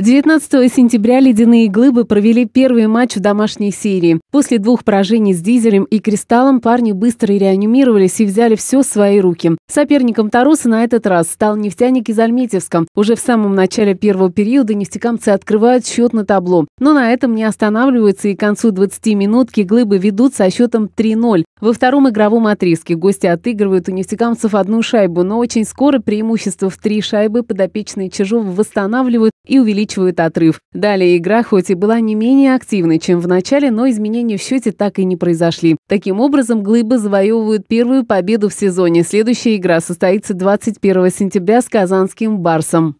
19 сентября «Ледяные глыбы» провели первый матч в домашней серии. После двух поражений с «Дизелем» и «Кристаллом» парни быстро реанимировались и взяли все в свои руки. Соперником «Таруса» на этот раз стал нефтяник из Альметьевска. Уже в самом начале первого периода нефтекамцы открывают счет на табло. Но на этом не останавливаются и к концу 20 минутки «Глыбы» ведут со счетом 3-0. Во втором игровом отрезке гости отыгрывают у нефтекамцев одну шайбу, но очень скоро преимущество в три шайбы подопечные Чижов восстанавливают и увеличивают отрыв. Далее игра хоть и была не менее активной, чем в начале, но изменения в счете так и не произошли. Таким образом, «Глыбы» завоевывают первую победу в сезоне. Следующая игра состоится 21 сентября с казанским «Барсом».